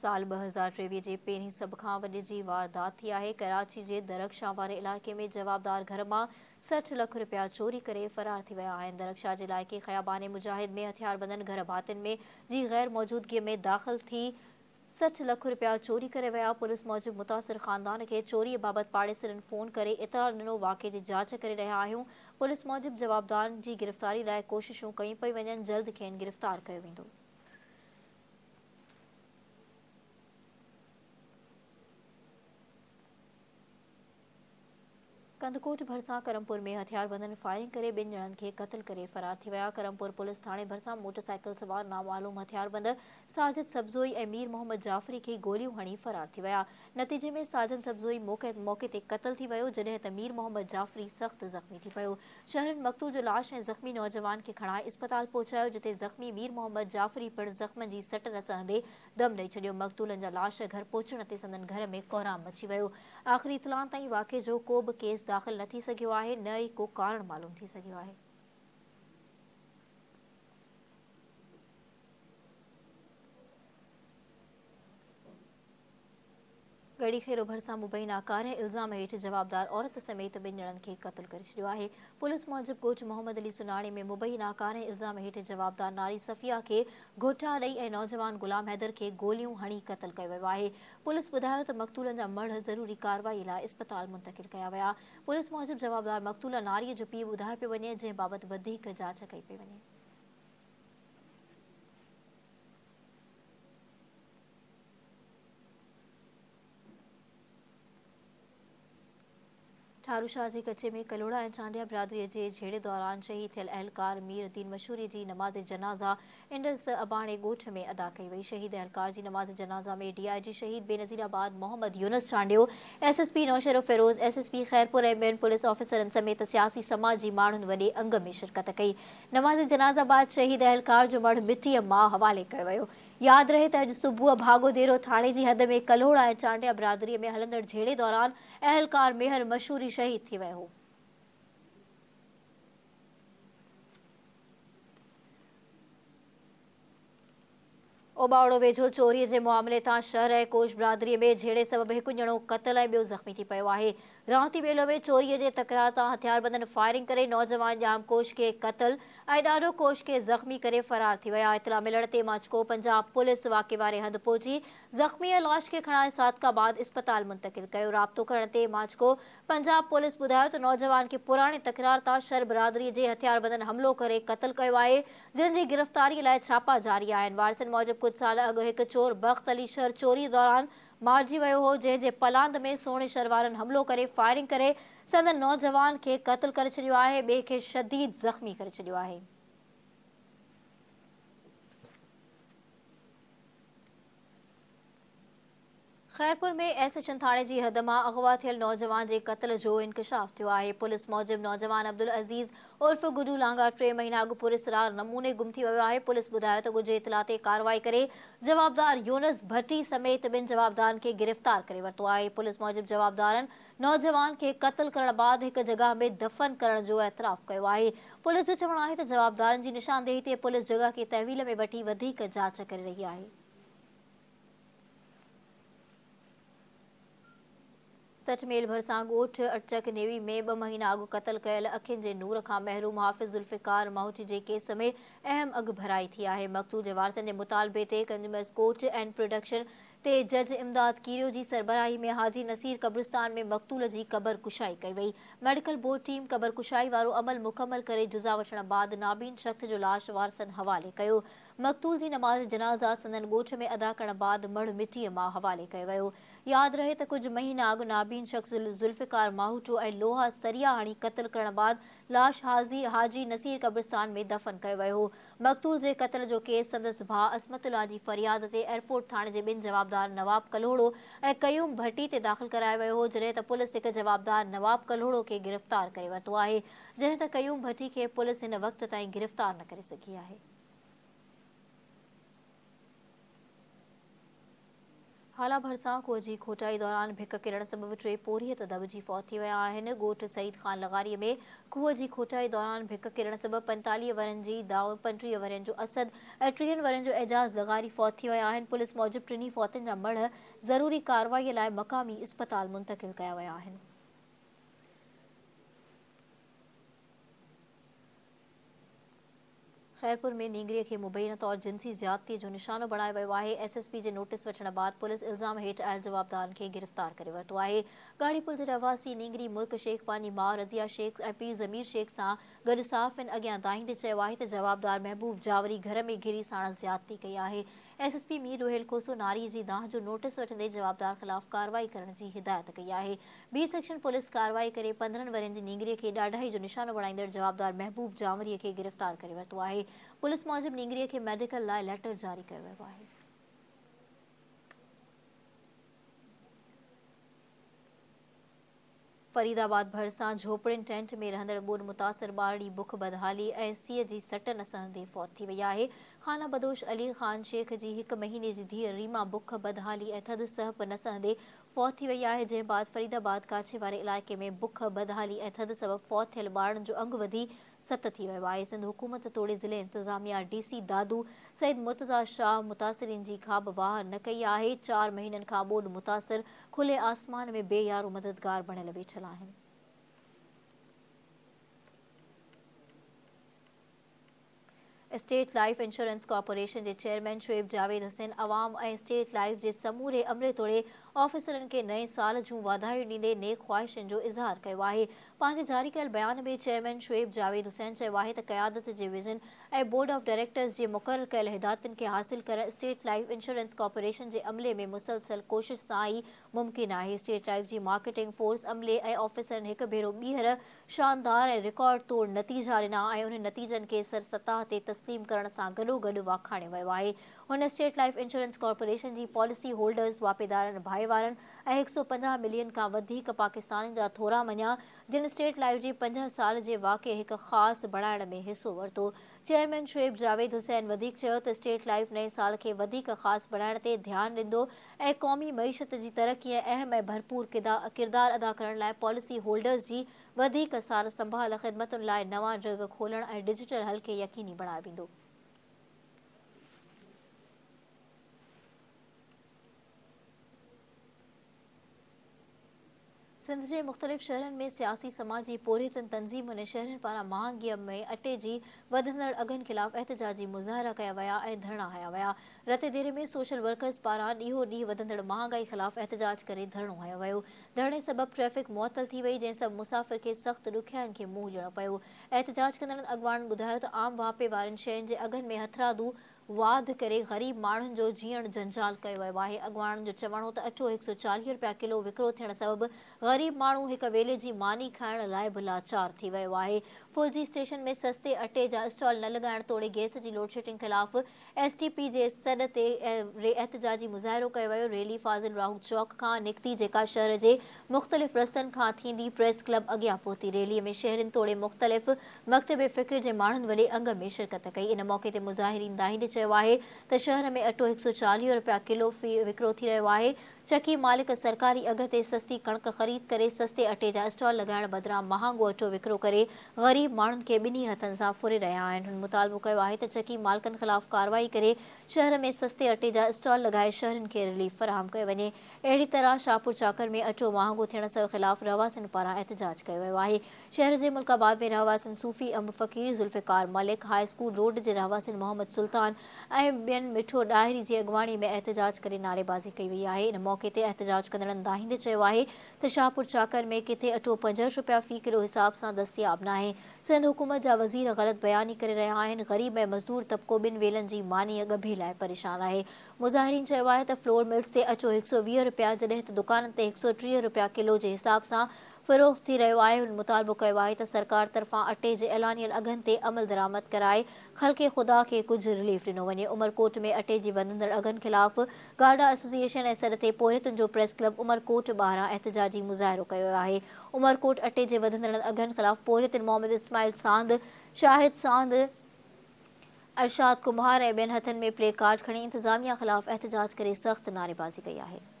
साल ब हज़ार टेवी के पहिरीं सब खां वॾे वारदात थी है कराची के दरक्षा वारे इलाक़े में जवाबदार घर में सठ लख रुपया चोरी करे फ़रार थी विया आहिनि दरक्षा जे इलाइक़े ख़याबान मुजाहिद में हथियारबंदन घर भातियुनि में जी ग़ैर मौजूदगीअ में दाख़िल थी सठ लख रुपया चोरी करे विया पुलिस मूजिबि मुतासिर ख़ानदान के चोरी बाबति पाड़ेसरनि फ़ोन कर इतलाह दिनों वाक़े की जांच कर रहा हूं पुलिस मूजिबि जवाबदार की गिरफ़्तारी लाइ कोशिशूं कयूं पई वञनि जल्द खेन गिरफ़्तार किया वो कंदकोट भरसा करमपुर में हथियारबंदन फायरिंग करे ॿिनि ॼणनि खे क़तल करे फ़रार थी विया करमपुर पुलिस थाने भरसा मोटरसाइकिल सवार नामालूम हथियारबंद साजिद सब्ज़ोई ऐं मीर मोहम्मद जाफ़री के गोलियूं हणी फ़रार थी विया नतीजे में साजन सब्ज़ोई मौक़े मौक़े ते क़तल थी वियो जॾहिं त मीर मोहम्मद जाफ़री सख्त ज़ख़्मी थी पियो शहरनि मकतूल जो लाश ए ज़ख़्मी नौजवान के खणाए अस्पताल पहुचायो जिते ज़ख़्मी मीर मोहम्मद जाफ़री पिणु ज़ख़्मनि जी सट रसंदे दम ॾेई छॾियो मक़तूलनि जा लाश घर पहुचण ते संदन घर में कोराम मची वियो आख़िरी इतलाह ताईं वाक़े जो को केस दाख़ न थी सघियो आहे न ई को कारण मालूम थी सघियो आहे मुबई नाकारे इल्ज़ाम हेठिदारु औरत समेत ॿिनि ॼणनि खे क़तलु करे छॾियो आहे पुलिस मूजिबि कोठ मोहम्मद अली सुनाणे में मुबई नाकारे इल्ज़ाम हेठि जवाबदार नारी सफ़िया खे गोठा डई ऐं नौजवान गुलाम हैदर खे गोलियूं हणी क़तलु कयो वियो आहे पुलिस ॿुधायो त मकतूलनि जा मर् ज़रूरी कार्यवाई लाइ अस्पताल मुंतिल कया विया पुलिस मूजिबि जवाबदार मकतूला नारीअ जो पीउ ॿुधाए पियो वञे जंहिं बाबति वधीक जांच कई पई वञे थारूशाह जे कचे में कलोड़ा ऐं चांडिया बिरादीरीअ जे दौरान शहीद थियल मीर मीरदीन मशहूरी जी नमाज़ जनाज़ा इंडस अबाणे ॻोठ में अदा कई वई शहीद अहलकार जी नमाज़ जनाज़ा में D I G Shaheed Benazirabad Mohammad Younus Chandio S S P Naushahro Feroze S S P Khairpur ऐं ॿियनि पुलिस ऑफिसरनि समेत सियासी समाज जी माण्हुनि वॾे अंग में शिरकत कई नमाज़ जनाज़ा बाद शहीद अहलकार जो वणु मिटीअ मां हवाले कयो वियो याद रहे त अॼु सुबुह भाॻो थाणे जी हद में कलोड़ा ऐं चांडिया बिरादरीअ में हलंदड़ झेड़े दौरान अहलकार मेहर मशहूरी शहीद थी वियो ओबाड़ो वेझो चोरी के मामले तां शहर ऐं कोश बिरादरीअ में झेड़े सबब एक ॼणो क़तल ऐं ॿियो ज़ख़्मी थी पियो आहे राहती बेलो में चोरी जे तकरार तां हथियारबंदनि फायरिंग करे नौजवान जामकोश खे क़तल আইদারো কোশ কে जख्मी करे फरार থিয়া ইতলা মেলন তে মাচকো پنجاب পুলিশ ওয়াকিবারে হাদ পজি जख्मी লাশ কে খড়ায়ে সাতকা বাদ হাসপাতাল মুন্তক কয়ে রাপ্তো করন তে মাচকো پنجاب পুলিশ বুদায় তো নজওয়ান কে পুরানে तक्रार তা শের ব্রادری জে হথিয়ার বন্দন হামলু করে কতল কয়ে আয়ে জেন জি গ্রেফতারি লাই ছাপা জারি আ এন ওয়ার্সন মুজব কুছ সাল আগো এক চোর বখত আলী শের চোরি দোরান मारिजी वियो हो जे पलांद में सोने शरवारनि हमिलो करे फायरिंग करे संदन नौजवान खे क़तल करे छॾियो आहे ॿिए खे शदीद ज़ख़्मी करे छॾियो आहे ख़ैरपुर में एस एच थाने की हद में अगवा थियल नौजवान के क़त्ल जो इंकशाफ़ थो है पुलिस मौजिब नौजवान अब्दुल अज़ीज़ उर्फ़ गुडू लांगा टे महीना अग पुरसरार नमूने गुम थी वो है पुलिस बुधा तो गुजे इतला ते कार्रवाई कर जवाबदार योनस भट्टी समेत बिन जवाबदार के गिरफ़्तार कर वरतो है पुलिस मूजिब जवाबदार नौजवान के क़त्ल कर बाद एक जगह में दफ़न करण जो एतराफ़ किया है पुलिस जो है जवाबदार की निशानदेही पुलिस जगह के तहवील में वही जांच कर रही है तचमेल भरसा गोठ अटचक नेवी में ब महीना अॻु क़तलु कल अखियुनि के नूर का महरूम हाफिज मुफ़िज़ुल्फिकार माउज के केस में अहम अग भराई थी है मकतूल जे वारसनि जे मुतालबे से कंज्यूमर्स कोर्ट एंड प्रोडक्शन ते जज इमदाद कीरियो की सरबराही में हाजी नसीर कब्रिस्तान में मकतूल की क़बर कुशाई कई वही मेडिकल बोर्ड टीम कबर कुशाई वो अमल मुकमल कर जुज़ा वन बाद नाबीन शख़्स जो लाश वारसन हवाले कर मकतूल की नमाज़ जनाज़ा संदन गोठ में अदा कर बाद मड़ मिट्टी में हवाले कयो याद रहे तो कुछ महीना अॻु नाबीन शख़्स ज़ुल्फ़िकार माहूटो ऐं लोहा सरिया हणी क़तल कर बाद लाश हाज़ी हाजी नसीर कब्रिस्तान में दफ़न कयो वियो मक़तूल के कत्ल जो केस संदसि भा असमतुल्ला की फरियाद ते एयरपोर्ट थाने के बिन जवाबदार नवाब कलोड़ो ऐं कयूम भट्टी ते दाख़िल कराया वियो हो जॾहिं त पुलिस एक जवाबदार नवाब कलोड़ो के गिरफ़्तार कर वरितो है जॾहिं त कयूम भट्टी के पुलिस इन वक़्त ताईं गिरफ़्तार न कर सकी है हाला भरिसां कुह जी खोटाई दौरान भिक किरण सबबु टे पौरीअ त अदब जी फौत थी विया आहिनि ॻोठु सईद ख़ान लघारीअ में कुह जी खोटाई दौरान भिक किरण सबबु पंतालीह वरनि जी दाऊं पंटीह वरनि जो असद ऐं टीहनि वरनि जो एजाज़ लघारी फौत थी विया आहिनि पुलिस मूजिब टिनी फौतुनि जा मड़ ज़रूरी कार्यवाई लाइ मक़ामी इस्पताल कया विया आहिनि ख़ैरपुर में नींगीअ खे मुबैना तौरु जिनसी ज़्यादतीअ जो निशानो बणाए वियो आहे एस एस पी जे नोटिस वठण बैदि पुलिस इल्ज़ाम हेठि आयल जवाबदारनि खे गिरफ़्तार करे वरितो आहे गाड़ी पुल जे रहवासी नींगरी मुर्क शेख पंहिंजी माउ रज़िया शेख ऐं पी ज़मीर शेख सां गॾु साफ़ आहिनि अॻियां दाईंदे चयो आहे त जवाबदार محبوب जावरी घर में घिरी साण ज़्याती कई आहे SSP S P Mir Rohil Khoso नारीअ जी दाह जो नोटिस वठंदे जवाबदार खिलाफ कारवाई करण जी हिदायत कई आहे बी सेक्शन पुलिस कार्यवाही करे पंद्रहनि वरनि जी नीगरीअ खे ॾाढाई जो निशानो बणाईंदड़ जवाबदार महबूब जावरीअ खे गिरफ़्तार करे वरितो आहे नीगरीअ खे मेडिकल लाइ लेटर जारी कयो वियो आहे झोपड़ी टेंट में रहंदड़ु बदहाली ऐं सीअ जी सट फौत थी वई आहे ख़ाना बदोश अली ख़ान शेख جی हिकु महीने जी धीअ रीमा बुख बदहाली ऐं थदिसहप नसहंदे फौत थी वई आहे जंहिं बाद फरीदाबाद काछे वारे इलाइक़े में बुख बदहाली ऐं थधसब फौत थियल ॿारनि जो अंगु वधी सत थी वियो आहे सिंधु हुकूमत तोड़े ज़िले इंतिज़ामिया डी दादू सईद मुर्ता शाह मुतासिरीन जी ख़ाब वाह न कई आहे चारि महीननि खां ॿोॾ मुतासिर खुले आसमान में बेयारो मददगारु बणियलु वेठल आहिनि स्टेट लाइफ़ इंश्योरेंस कॉर्पोरेशन के चेयरमैन शुएब जावेद हसन अवाम ए स्टेट लाइफ़ के समूरे अमरे तोड़े ऑफिसर के नए साल जो वाधायूं डींदे नेक ख़्वाहिशुनि जो इज़हार किया है पंहिंजे जारी कयल बयान में चेयरमैन शुएब जावेद हुसैन चयो आहे त क़यादत जे विज़न ऐं बोर्ड ऑफ डायरेक्टर्स जे मुक़र कयलु हिदायतुनि खे हासिल करणु स्टेट लाइफ़ इंश्योरेंस कॉर्पोरेशन जे अमले में मुसलसल कोशिश सां ई मुमकिन आहे स्टेट लाइफ़ जी मार्केटिंग फोर्स अमले ऐं ऑफ़िसरनि हिकु भेरो ॿीहर शानदार ऐं रिकॉर्ड तौरु नतीजा ॾिना ऐं उन नतीजनि खे सर ते तस्लीम करण सां गॾोगॾु वाखाणे वियो आहे हुन स्टेट लाइफ़ इंश्योरेंस کارپوریشن जी पॉलिसी होल्डर्स वापेदारनि भाहे वारनि ऐं हिकु सौ पंजाह मिलियन खां वधीक पाकिस्ताननि जा थोरा मञिया जिन स्टेट लाइफ़ जे पंज साल जे वाक़िए हिकु ख़ासि बणाइण में हिसो वरितो चेयरमैन शुएब जावेद हुसैन वधीक चयो त स्टेट लाइफ़ नए साल खे वधीक ख़ासि बणाइण ते ध्यानु ॾींदो ऐं क़ौमी महिशत जी तरक़ीअ अहम ऐं भरपूर किरदार अदा करण लाइ पॉलिसी होल्डर्स जी वधीक साल संभाल ख़िदमतुनि लाइ नवां ढग खोलणु ऐं डिजिटल हल यकीनी बणायो वेंदो सिंध के मुख़्तलिफ़ शहर में सियासी समाजी पौरियतनि तनज़ीमुनि ने शहर पारा महांगीअ में अटे की वधंदड़ अगन खिलाफ एहतजाजी मुजाहरा क्या वह धरना ऐं वह आया रत देर में सोशल वर्कर्स पारा ॾींहों ॾींहुं वधंदड़ महांगाई खिलाफ एहतजाज कर धरणो आयो वो धरने सबब ट्रैफ़िक मुअतल थी वई मुसाफ़िर के सख्त ॾुखियानि के मुंह ॾियणो पो एहतजाज कंदड़ु अॻवान ॿुधायो त आम वापे वाले शयुनि के अगन में हथरादू वाध करे ग़रीब माण्हुनि जो जीअण जंजाल कयो वियो आहे अॻुवाणनि जो चवण हो त अटो हिकु सौ चालीह रुपया किलो विकिरो थियण सबबि ग़रीब माण्हू हिकु वेले जी मानी खाइण लाइ बि लाचार थी वियो आहे फौजी स्टेशन में सस्ते अटे जा स्टॉल न लॻाइण तोड़े गैस जी लोड शेडिंग ख़िलाफ़ु एस टी पी जे सॾ ते ऐतिजाजी मुज़ाहिरो कयो वियो रैली फाज़िल राहू चौक खां निकिती जेका शहर जे मुख़्तलिफ़ रस्तनि खां थींदी प्रेस क्लब अॻियां पहुती रैलीअ में शहरनि तोड़े मुख़्तलिफ़ मकतबे फ़िक्र जे माण्हुनि वॾे अंग में शिरकत कई इन मौक़े ते मुज़ाहिरीन मुज़ा रहियो आहे शहर में अटो एक सौ चालीह रुपया किलो फी विक्रो थी रहियो आहे चकी मालिक सरकारी अघ ते सस्ती कणक ख़रीद करे सस्ते अटे जा स्टॉल लॻाइण बदिरां महांगो अटो विकिरो करे ग़रीब माण्हुनि खे ॿिन्ही हथनि सां फुरे रहिया आहिनि हुन मुतालबो कयो आहे त चकी मालिकनि ख़िलाफ़ु कार्यवाई करे शहर में सस्ते अटे जा स्टॉल लॻाए शहरनि खे रिलीफ फ़राहम कयो वञे अहिड़ी तरह शाहपुर चाकर में अटो महांगो थियण ख़िलाफ़ु रहवासनि पारां एहतजाज कयो वियो आहे शहर जे मुल्काबाद में रहवासन सूफ़ी अम Faqir Zulfiqar Malik high school road जे रहवासन मोहम्मद सुल्तान ऐं ॿियनि मिठो ॾाहिरी जी अॻुवाणी में एहतजाज करे नारेबाज़ी कई वई आहे इन मौ मौके किथे ऐत कयो आहे त शाहपुर चाकर में किथे अचो पंज रुपया फ़ी किलो हिसाब सां दस्तयाबु ना आहे सिंध हुकूमत जा वज़ीर गलत बयानी करे रहिया आहिनि ग़रीब ऐं मज़दूर तबको बिन वेलन जी मानी गभे लाइ परेशान आहे मुज़ाहिरीन चयो आहे त फ्लोर मिल्स ते अचो हिकु सौ वीह रुपया जॾहिं त दुकाननि ते हिक सौ टीह रुपया किलो जे हिसाब सां फ़रोख़्त थी रहियो आहे हुन मुतालबो कयो आहे त सरकार तरफ़ां अटे जे ऐलानियल अघनि ते अमल दरामद कराए खलके ख़ुदा खे कुझु रिलीफ ॾिनो वञे उमरकोट में अटे जे वधंदड़ अघनि ख़िलाफ़ु गाडा एसोसिएशन ऐं सर ते पोहितुनि जो प्रेस क्लब उमरकोट ॿारां एतिजाजी मुज़ाहिरो कयो आहे उमरकोट अटे जे वधंदड़ अघनि ख़िलाफ़ु पोहितुनि मोहम्मद इस्माइल सांद शाहिद सांद सरशाद कुमार ऐं ॿियनि हथनि में प्ले कार्ड खणी इंतिज़ामिया ख़िलाफ़ु एतिजाज करे सख़्तु नारेबाज़ी कई आहे